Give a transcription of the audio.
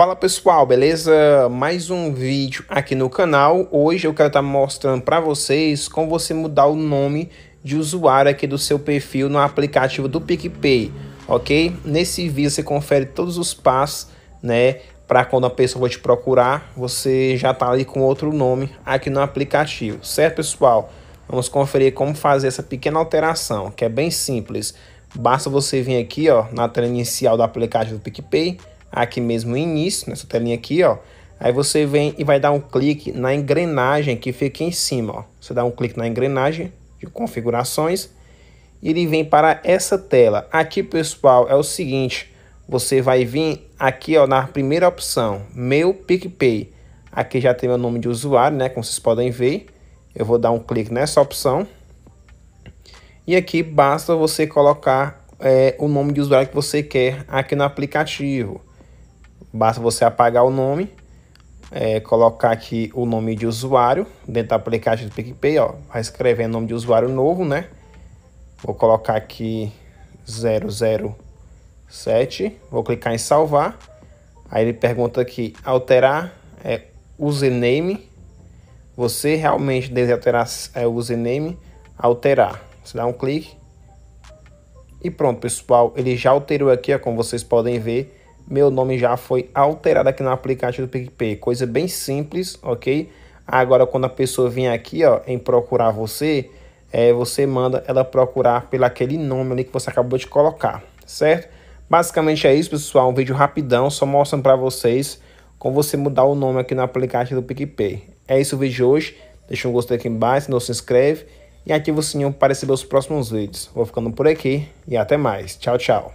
Fala pessoal, beleza? Mais um vídeo aqui no canal. Hoje eu quero estar tá mostrando para vocês como você mudar o nome de usuário aqui do seu perfil no aplicativo do PicPay, ok? Nesse vídeo você confere todos os passos, né? Para quando a pessoa te procurar, você já tá ali com outro nome aqui no aplicativo, certo pessoal? Vamos conferir como fazer essa pequena alteração, que é bem simples. Basta você vir aqui ó, na tela inicial do aplicativo do PicPay, aqui mesmo no início, nessa telinha aqui, ó. Aí você vem e vai dar um clique na engrenagem que fica em cima, ó. Você dá um clique na engrenagem de configurações e ele vem para essa tela. Aqui, pessoal, é o seguinte, você vai vir aqui, ó, na primeira opção, meu PicPay. Aqui já tem o nome de usuário, né, como vocês podem ver. Eu vou dar um clique nessa opção. E aqui basta você colocar é, o nome de usuário que você quer aqui no aplicativo. Basta você apagar o nome, é, colocar aqui o nome de usuário dentro da aplicação do PicPay, ó, vai escrever nome de usuário novo, né? Vou colocar aqui 007, vou clicar em salvar. Aí ele pergunta aqui, alterar é, username. Você realmente deseja alterar é, username? Alterar. Você dá um clique. E pronto, pessoal, ele já alterou aqui, ó, como vocês podem ver, meu nome já foi alterado aqui no aplicativo do PicPay. Coisa bem simples, ok? Agora, quando a pessoa vem aqui ó, em procurar você, é, você manda ela procurar pelo aquele nome ali que você acabou de colocar, certo? Basicamente é isso, pessoal. Um vídeo rapidão, só mostrando para vocês como você mudar o nome aqui no aplicativo do PicPay. É isso o vídeo de hoje. Deixa um gostei aqui embaixo, se não se inscreve e ativa o sininho para receber os próximos vídeos. Vou ficando por aqui e até mais. Tchau, tchau.